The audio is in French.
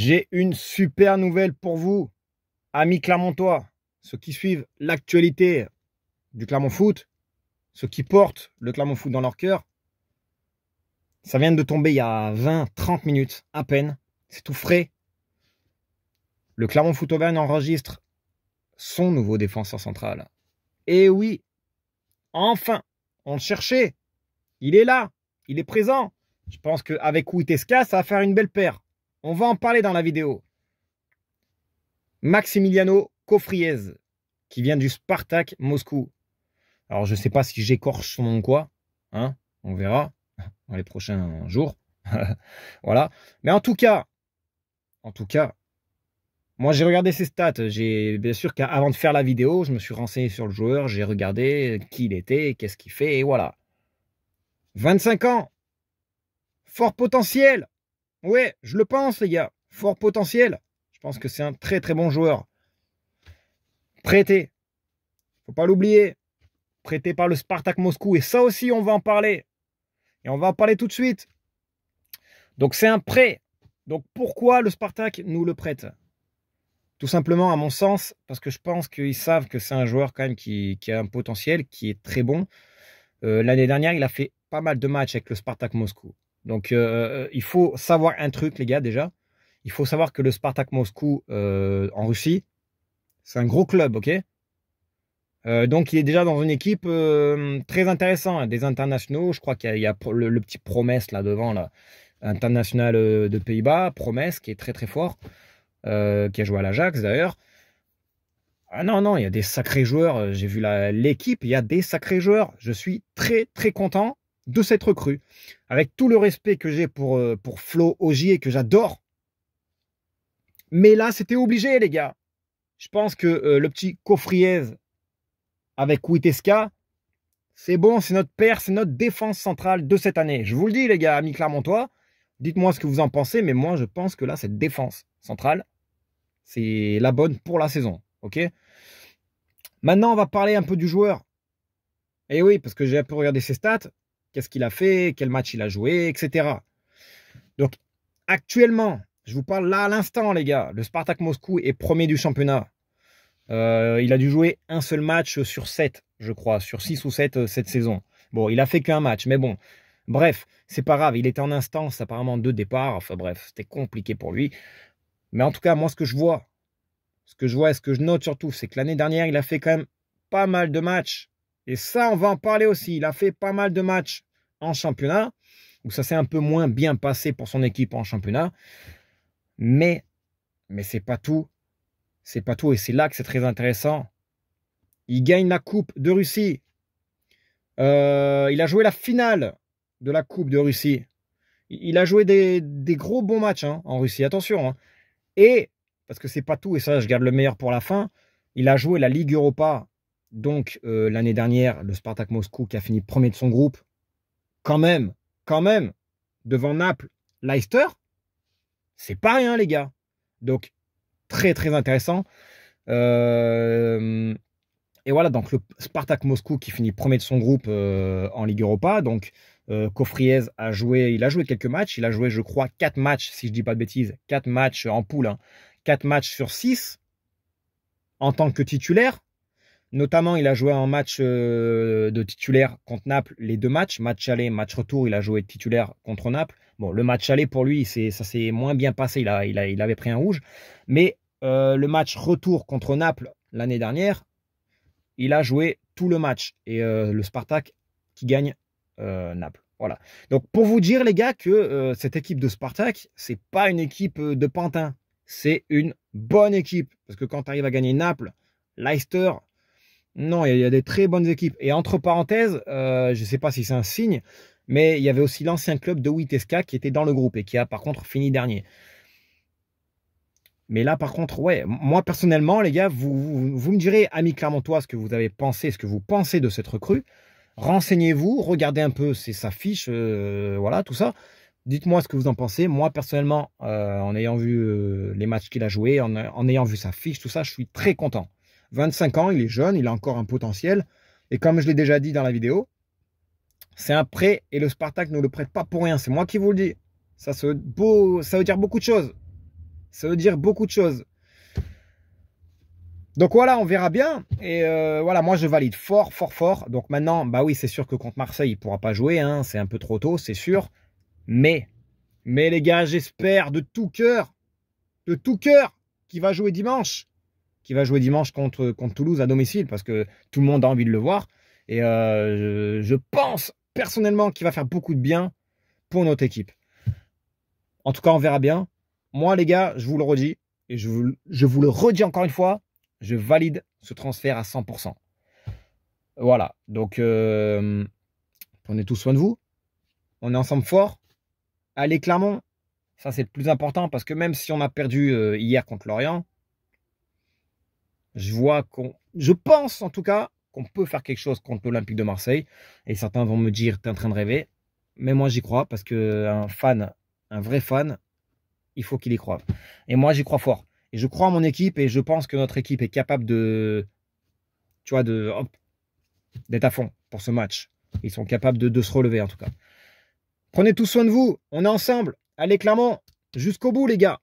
J'ai une super nouvelle pour vous, amis Clermontois, ceux qui suivent l'actualité du Clermont Foot, ceux qui portent le Clermont Foot dans leur cœur. Ça vient de tomber il y a 20, 30 minutes à peine. C'est tout frais. Le Clermont Foot Auvergne enregistre son nouveau défenseur central. Et eh oui, enfin, on le cherchait. Il est là, il est présent. Je pense qu'avec Witeska, ça va faire une belle paire. On va en parler dans la vidéo. Maximiliano Kofriez, qui vient du Spartak Moscou. Alors, je ne sais pas si j'écorche son nom quoi. Hein on verra dans les prochains jours. voilà. Mais en tout cas, en tout cas, moi j'ai regardé ses stats. J'ai bien sûr qu'avant de faire la vidéo, je me suis renseigné sur le joueur, j'ai regardé qui il était, qu'est-ce qu'il fait, et voilà. 25 ans, fort potentiel. Ouais, je le pense, les gars. Fort potentiel. Je pense que c'est un très très bon joueur. Prêté. Faut pas l'oublier. Prêté par le Spartak Moscou. Et ça aussi, on va en parler. Et on va en parler tout de suite. Donc c'est un prêt. Donc pourquoi le Spartak nous le prête Tout simplement, à mon sens, parce que je pense qu'ils savent que c'est un joueur quand même qui, a un potentiel, qui est très bon. Euh, l'année dernière, il a fait pas mal de matchs avec le Spartak Moscou. Donc, euh, euh, il faut savoir un truc, les gars, déjà. Il faut savoir que le Spartak Moscou euh, en Russie, c'est un gros club, ok donc il est déjà dans une équipe très intéressante, hein, des internationaux. Je crois qu'il y, a, le, petit Promesse là devant, l'international de Pays-Bas, Promesse qui est très très fort, qui a joué à l'Ajax d'ailleurs. Ah non, non, il y a des sacrés joueurs. J'ai vu l'équipe, il y a des sacrés joueurs. Je suis très très content de cette recrue, avec tout le respect que j'ai pour, euh, pour Flo Ogier, que j'adore. Mais là, c'était obligé, les gars. Je pense que euh, le petit Kofriez avec Witeska, c'est bon, c'est notre père, c'est notre défense centrale de cette année. Je vous le dis, les gars, amis Clermontois, dites-moi ce que vous en pensez, mais moi, je pense que là, cette défense centrale, c'est la bonne pour la saison. OK Maintenant, on va parler un peu du joueur. Et eh oui, parce que j'ai un peu regardé ses stats qu'est-ce qu'il a fait, quel match il a joué, etc. Donc actuellement, je vous parle là à l'instant, les gars, le Spartak Moscou est premier du championnat. Euh, il a dû jouer un seul match sur 7, je crois, sur 6 ou 7 euh, cette saison. Bon, il a fait qu'un match, mais bon. Bref, c'est pas grave, il était en instance apparemment de départ. Enfin bref, c'était compliqué pour lui. Mais en tout cas, moi, ce que je vois, ce que je vois et ce que je note surtout, c'est que l'année dernière, il a fait quand même pas mal de matchs. Et ça, on va en parler aussi. Il a fait pas mal de matchs en championnat, où ça s'est un peu moins bien passé pour son équipe en championnat. Mais, mais c'est pas tout. C'est pas tout. Et c'est là que c'est très intéressant. Il gagne la Coupe de Russie. Euh, il a joué la finale de la Coupe de Russie. Il a joué des, gros bons matchs hein, en Russie, attention. Hein. Et, parce que c'est pas tout, et ça je garde le meilleur pour la fin, il a joué la Ligue Europa donc, euh, l'année dernière, le Spartak Moscou qui a fini premier de son groupe, quand même, quand même, devant Naples, Leicester, c'est pas rien, les gars. Donc, très, très intéressant. Euh, et voilà, donc le Spartak Moscou qui finit premier de son groupe euh, en Ligue Europa. Donc, Kofriez a joué, il a joué quelques matchs. Il a joué, je crois, 4 matchs, si je dis pas de bêtises, 4 matchs en poule, hein. Quatre matchs sur 6 en tant que titulaire. Notamment, il a joué en match euh, de titulaire contre Naples, les deux matchs, match aller, match retour, il a joué titulaire contre Naples. Bon, le match aller pour lui, ça s'est moins bien passé, il, avait pris un rouge. Mais euh, le match retour contre Naples l'année dernière, il a joué tout le match. Et euh, le Spartak qui gagne Naples. Voilà. Donc pour vous dire les gars que cette équipe de Spartak, c'est pas une équipe de Pantin, c'est une bonne équipe parce que quand tu arrives à gagner Naples, Leicester, non, il y, a des très bonnes équipes. Et entre parenthèses, euh, je ne sais pas si c'est un signe, mais il y avait aussi l'ancien club de Witeska qui était dans le groupe et qui a par contre fini dernier. Mais là, par contre, ouais, moi personnellement, les gars, vous, vous, me direz, ami Clermontois, ce que vous avez pensé, ce que vous pensez de cette recrue. Renseignez-vous, regardez un peu c'est sa fiche, euh, voilà, tout ça. Dites-moi ce que vous en pensez. Moi personnellement, euh, en ayant vu les matchs qu'il a joués, en, en ayant vu sa fiche, tout ça, je suis très content. 25 ans, il est jeune, il a encore un potentiel. Et comme je l'ai déjà dit dans la vidéo, c'est un prêt et le Spartak ne le prête pas pour rien. C'est moi qui vous le dis. Ça, veut dire beaucoup de choses. Ça veut dire beaucoup de choses. Donc voilà, on verra bien. Et euh, voilà, moi je valide fort, fort, fort. Donc maintenant, bah oui, c'est sûr que contre Marseille, il ne pourra pas jouer. Hein. C'est un peu trop tôt, c'est sûr. Mais, mais les gars, j'espère de tout cœur, de tout cœur, qu'il va jouer dimanche qui va jouer dimanche contre, Toulouse à domicile, parce que tout le monde a envie de le voir. Et euh, je, pense personnellement qu'il va faire beaucoup de bien pour notre équipe. En tout cas, on verra bien. Moi, les gars, je vous le redis, et je vous, je vous le redis encore une fois, je valide ce transfert à 100%. Voilà, donc euh, prenez tous soin de vous. On est ensemble fort. Allez Clermont, ça c'est le plus important parce que même si on a perdu euh, hier contre Lorient, je vois qu'on, je pense en tout cas qu'on peut faire quelque chose contre l'Olympique de Marseille. Et certains vont me dire, t'es en train de rêver. Mais moi, j'y crois parce que un fan, un vrai fan, il faut qu'il y croive. Et moi, j'y crois fort. Et je crois en mon équipe et je pense que notre équipe est capable de, tu vois, de, d'être à fond pour ce match. Ils sont capables de, se relever en tout cas. Prenez tout soin de vous. On est ensemble. Allez clairement jusqu'au bout, les gars.